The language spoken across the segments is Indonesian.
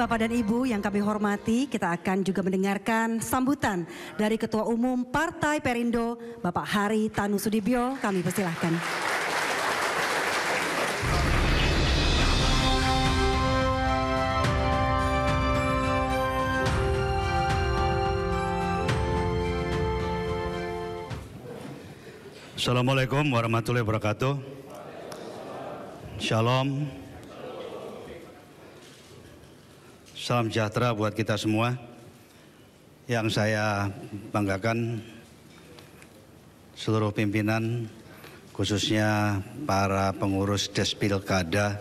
Bapak dan Ibu yang kami hormati, kita akan juga mendengarkan sambutan dari Ketua Umum Partai Perindo, Bapak Hari Tanu Sudibyo. Kami persilahkan. Assalamualaikum warahmatullahi wabarakatuh. Shalom. Salam sejahtera buat kita semua. Yang saya banggakan seluruh pimpinan, khususnya para pengurus Despilkada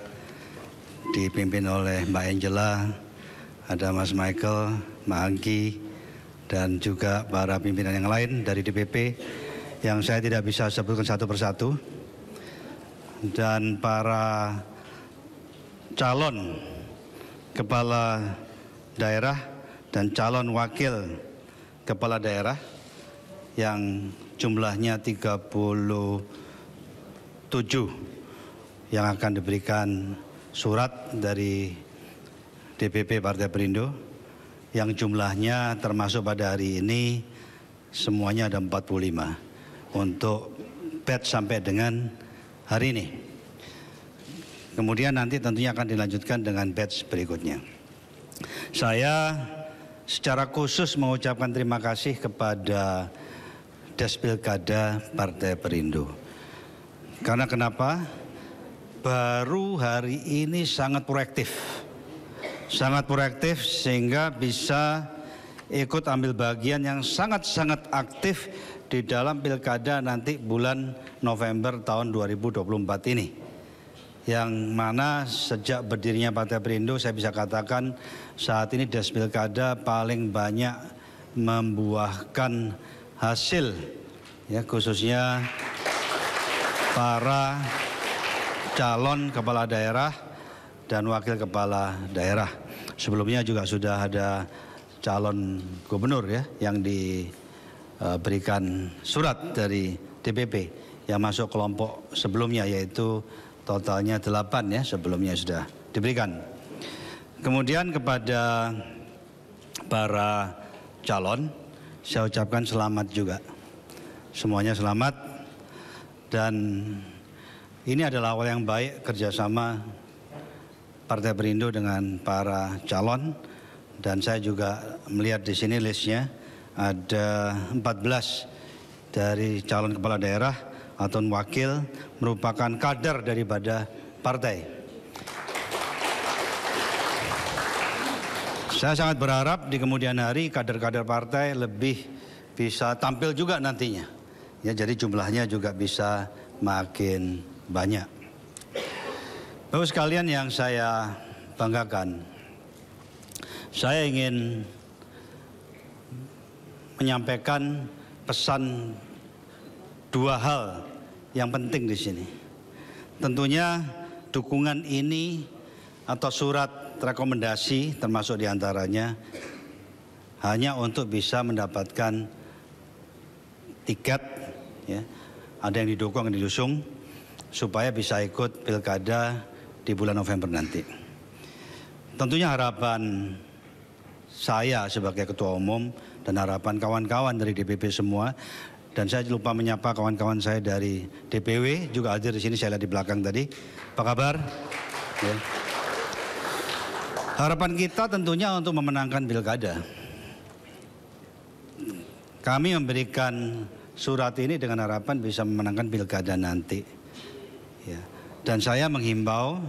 dipimpin oleh Mbak Angela, ada Mas Michael, Mbak Angki, dan juga para pimpinan yang lain dari DPP yang saya tidak bisa sebutkan satu persatu dan para calon kepala daerah dan calon wakil kepala daerah yang jumlahnya 37 yang akan diberikan surat dari DPP Partai Perindo yang jumlahnya termasuk pada hari ini semuanya ada 45 untuk pet sampai dengan hari ini. Kemudian nanti tentunya akan dilanjutkan dengan batch berikutnya. Saya secara khusus mengucapkan terima kasih kepada Despilkada Partai Perindo. Karena kenapa? Baru hari ini sangat proaktif. Sangat proaktif sehingga bisa ikut ambil bagian yang sangat-sangat aktif di dalam pilkada nanti bulan November tahun 2024 ini yang mana sejak berdirinya Partai Perindo saya bisa katakan saat ini das pilkada paling banyak membuahkan hasil ya khususnya para calon kepala daerah dan wakil kepala daerah. Sebelumnya juga sudah ada calon gubernur ya yang diberikan surat dari DPP yang masuk kelompok sebelumnya yaitu Totalnya delapan ya sebelumnya sudah diberikan. Kemudian kepada para calon saya ucapkan selamat juga. Semuanya selamat dan ini adalah awal yang baik kerjasama Partai Perindo dengan para calon dan saya juga melihat di sini listnya ada 14 dari calon kepala daerah atau wakil merupakan kader daripada partai. Saya sangat berharap di kemudian hari kader-kader partai lebih bisa tampil juga nantinya. Ya, jadi jumlahnya juga bisa makin banyak. Bapak sekalian yang saya banggakan, saya ingin menyampaikan pesan dua hal yang penting di sini. Tentunya dukungan ini atau surat rekomendasi termasuk diantaranya hanya untuk bisa mendapatkan tiket ya ada yang didukung yang didusung supaya bisa ikut pilkada di bulan November nanti. Tentunya harapan saya sebagai ketua umum dan harapan kawan-kawan dari DPP semua dan saya lupa menyapa kawan-kawan saya dari DPW juga hadir di sini saya lihat di belakang tadi. Apa kabar? Ya. Harapan kita tentunya untuk memenangkan pilkada. Kami memberikan surat ini dengan harapan bisa memenangkan pilkada nanti. Ya. Dan saya menghimbau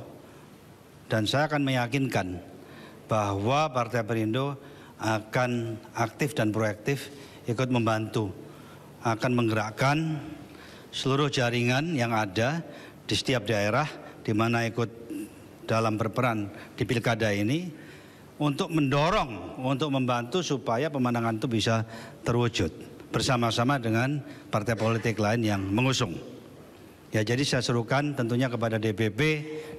dan saya akan meyakinkan bahwa Partai Perindo akan aktif dan proaktif ikut membantu akan menggerakkan seluruh jaringan yang ada di setiap daerah di mana ikut dalam berperan di pilkada ini untuk mendorong, untuk membantu supaya pemenangan itu bisa terwujud bersama-sama dengan partai politik lain yang mengusung. Ya jadi saya serukan tentunya kepada DPP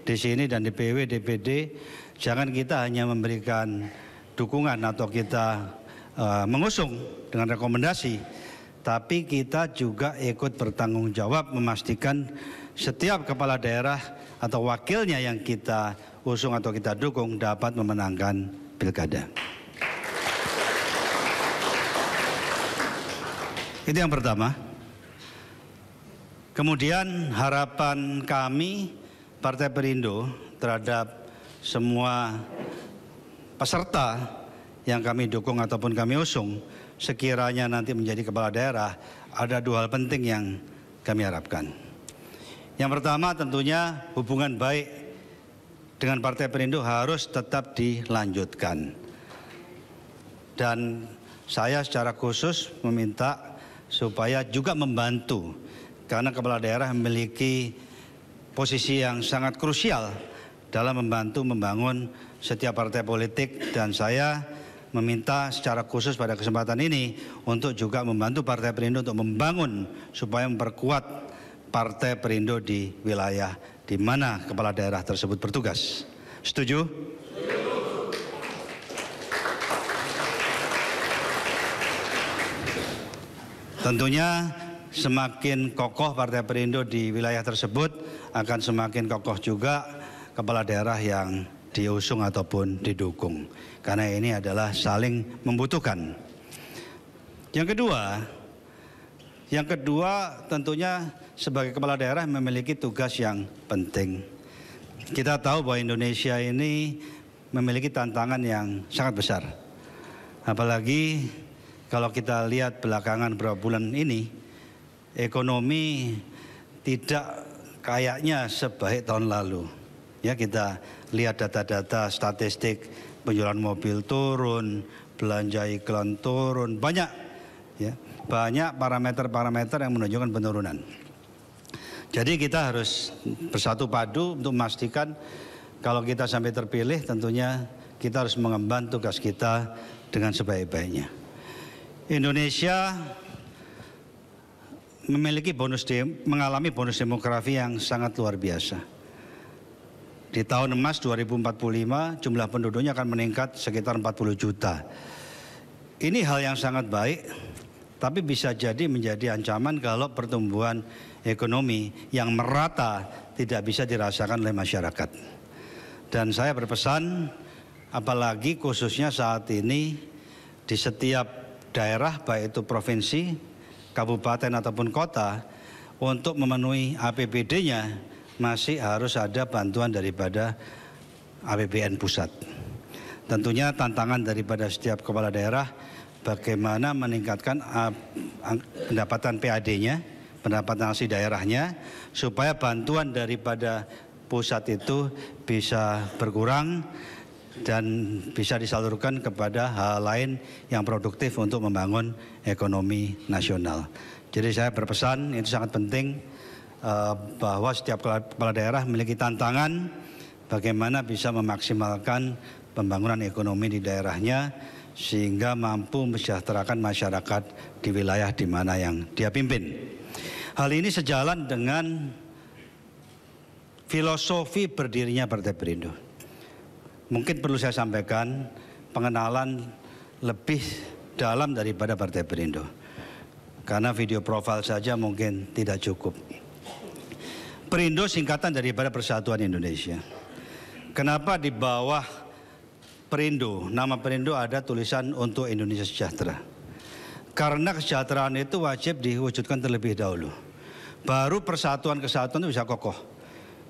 di sini dan DPW, DPD, jangan kita hanya memberikan dukungan atau kita uh, mengusung dengan rekomendasi, tapi kita juga ikut bertanggung jawab memastikan setiap kepala daerah atau wakilnya yang kita usung atau kita dukung dapat memenangkan pilkada. Itu yang pertama. Kemudian harapan kami Partai Perindo terhadap semua peserta yang kami dukung ataupun kami usung sekiranya nanti menjadi kepala daerah, ada dua hal penting yang kami harapkan. Yang pertama tentunya hubungan baik dengan Partai Perindo harus tetap dilanjutkan. Dan saya secara khusus meminta supaya juga membantu karena kepala daerah memiliki posisi yang sangat krusial dalam membantu membangun setiap partai politik dan saya meminta secara khusus pada kesempatan ini untuk juga membantu Partai Perindo untuk membangun supaya memperkuat Partai Perindo di wilayah di mana kepala daerah tersebut bertugas. Setuju? Tentunya semakin kokoh Partai Perindo di wilayah tersebut akan semakin kokoh juga kepala daerah yang diusung ataupun didukung. Karena ini adalah saling membutuhkan. Yang kedua, yang kedua tentunya sebagai kepala daerah memiliki tugas yang penting. Kita tahu bahwa Indonesia ini memiliki tantangan yang sangat besar. Apalagi kalau kita lihat belakangan beberapa bulan ini, ekonomi tidak kayaknya sebaik tahun lalu Ya kita lihat data-data statistik penjualan mobil turun, belanja iklan turun, banyak ya. Banyak parameter-parameter yang menunjukkan penurunan. Jadi kita harus bersatu padu untuk memastikan kalau kita sampai terpilih tentunya kita harus mengemban tugas kita dengan sebaik-baiknya. Indonesia memiliki bonus mengalami bonus demografi yang sangat luar biasa di tahun emas 2045 jumlah penduduknya akan meningkat sekitar 40 juta. Ini hal yang sangat baik, tapi bisa jadi menjadi ancaman kalau pertumbuhan ekonomi yang merata tidak bisa dirasakan oleh masyarakat. Dan saya berpesan, apalagi khususnya saat ini di setiap daerah, baik itu provinsi, kabupaten ataupun kota, untuk memenuhi APBD-nya masih harus ada bantuan daripada APBN pusat. Tentunya tantangan daripada setiap kepala daerah bagaimana meningkatkan eh, pendapatan PAD-nya, pendapatan asli daerahnya supaya bantuan daripada pusat itu bisa berkurang dan bisa disalurkan kepada hal lain yang produktif untuk membangun ekonomi nasional. Jadi saya berpesan itu sangat penting Eh, bahwa setiap kepala daerah memiliki tantangan bagaimana bisa memaksimalkan pembangunan ekonomi di daerahnya sehingga mampu mesejahterakan masyarakat di wilayah di mana yang dia pimpin. Hal ini sejalan dengan filosofi berdirinya Partai Perindo. Mungkin perlu saya sampaikan pengenalan lebih dalam daripada Partai Perindo. Karena video profil saja mungkin tidak cukup. Perindo singkatan daripada Persatuan Indonesia. Kenapa di bawah Perindo, nama Perindo ada tulisan untuk Indonesia Sejahtera. Karena kesejahteraan itu wajib diwujudkan terlebih dahulu. Baru persatuan-kesatuan itu bisa kokoh.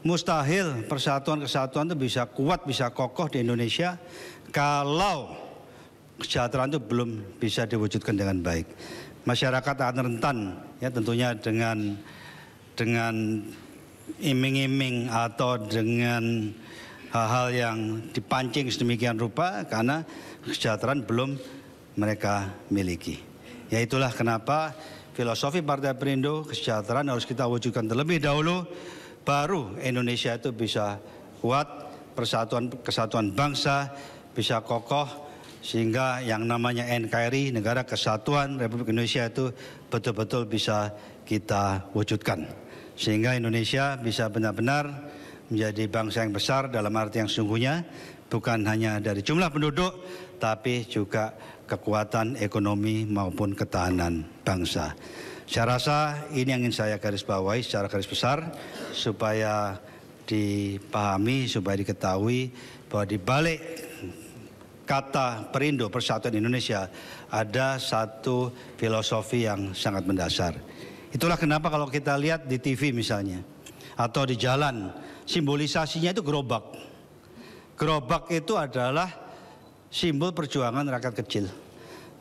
Mustahil persatuan-kesatuan itu bisa kuat, bisa kokoh di Indonesia kalau kesejahteraan itu belum bisa diwujudkan dengan baik masyarakat akan rentan ya tentunya dengan dengan iming-iming atau dengan hal-hal yang dipancing sedemikian rupa karena kesejahteraan belum mereka miliki. Ya itulah kenapa filosofi Partai Perindo kesejahteraan harus kita wujudkan terlebih dahulu baru Indonesia itu bisa kuat persatuan kesatuan bangsa bisa kokoh sehingga yang namanya NKRI Negara Kesatuan Republik Indonesia itu betul-betul bisa kita wujudkan sehingga Indonesia bisa benar-benar menjadi bangsa yang besar dalam arti yang sungguhnya bukan hanya dari jumlah penduduk tapi juga kekuatan ekonomi maupun ketahanan bangsa. Saya rasa ini yang ingin saya garis bawahi secara garis besar supaya dipahami, supaya diketahui bahwa di balik kata perindo persatuan Indonesia ada satu filosofi yang sangat mendasar Itulah kenapa kalau kita lihat di TV misalnya atau di jalan, simbolisasinya itu gerobak. Gerobak itu adalah simbol perjuangan rakyat kecil.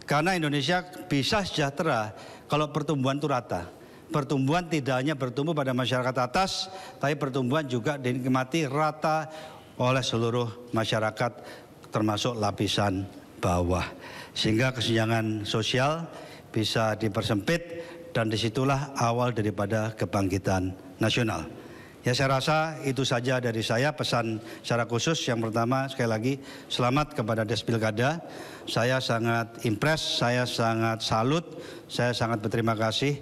Karena Indonesia bisa sejahtera kalau pertumbuhan itu rata. Pertumbuhan tidak hanya bertumbuh pada masyarakat atas, tapi pertumbuhan juga dinikmati rata oleh seluruh masyarakat termasuk lapisan bawah. Sehingga kesenjangan sosial bisa dipersempit dan disitulah awal daripada kebangkitan nasional. Ya saya rasa itu saja dari saya pesan secara khusus yang pertama sekali lagi selamat kepada Des Pilkada. Saya sangat impres, saya sangat salut, saya sangat berterima kasih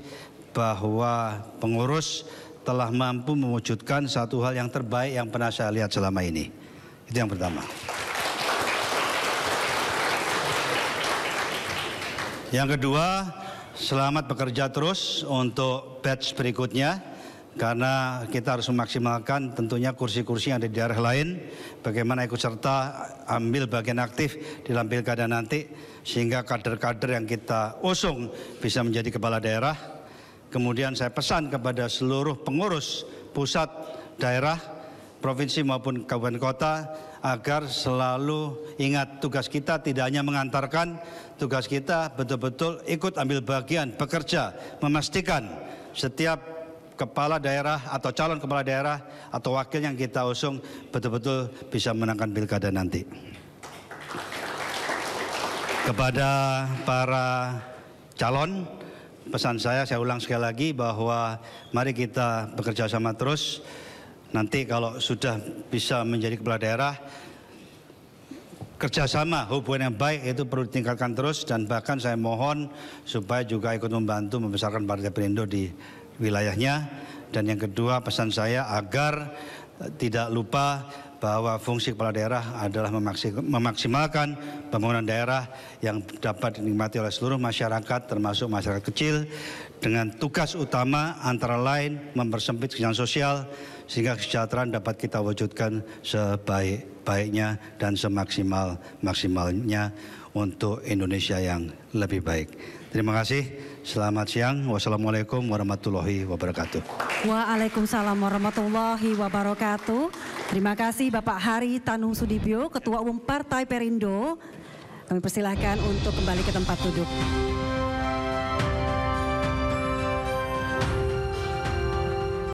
bahwa pengurus telah mampu mewujudkan satu hal yang terbaik yang pernah saya lihat selama ini. Itu yang pertama. Yang kedua, Selamat bekerja terus untuk batch berikutnya karena kita harus memaksimalkan tentunya kursi-kursi yang ada di daerah lain, bagaimana ikut serta ambil bagian aktif di dalam pilkada nanti sehingga kader-kader yang kita usung bisa menjadi kepala daerah. Kemudian saya pesan kepada seluruh pengurus pusat daerah, provinsi maupun kabupaten kota agar selalu ingat tugas kita tidak hanya mengantarkan, tugas kita betul-betul ikut ambil bagian, bekerja, memastikan setiap kepala daerah atau calon kepala daerah atau wakil yang kita usung betul-betul bisa menangkan pilkada nanti. Kepada para calon, pesan saya, saya ulang sekali lagi bahwa mari kita bekerja sama terus, Nanti kalau sudah bisa menjadi kepala daerah, kerjasama hubungan yang baik itu perlu ditingkatkan terus dan bahkan saya mohon supaya juga ikut membantu membesarkan Partai Perindo di wilayahnya dan yang kedua pesan saya agar tidak lupa bahwa fungsi kepala daerah adalah memaksimalkan pembangunan daerah yang dapat dinikmati oleh seluruh masyarakat termasuk masyarakat kecil dengan tugas utama antara lain mempersempit kesenjangan sosial, sehingga kesejahteraan dapat kita wujudkan sebaik-baiknya dan semaksimal maksimalnya untuk Indonesia yang lebih baik. Terima kasih. Selamat siang. Wassalamualaikum warahmatullahi wabarakatuh. Waalaikumsalam warahmatullahi wabarakatuh. Terima kasih Bapak Hari Tanung Sudibyo, Ketua Umum Partai Perindo. Kami persilahkan untuk kembali ke tempat duduk.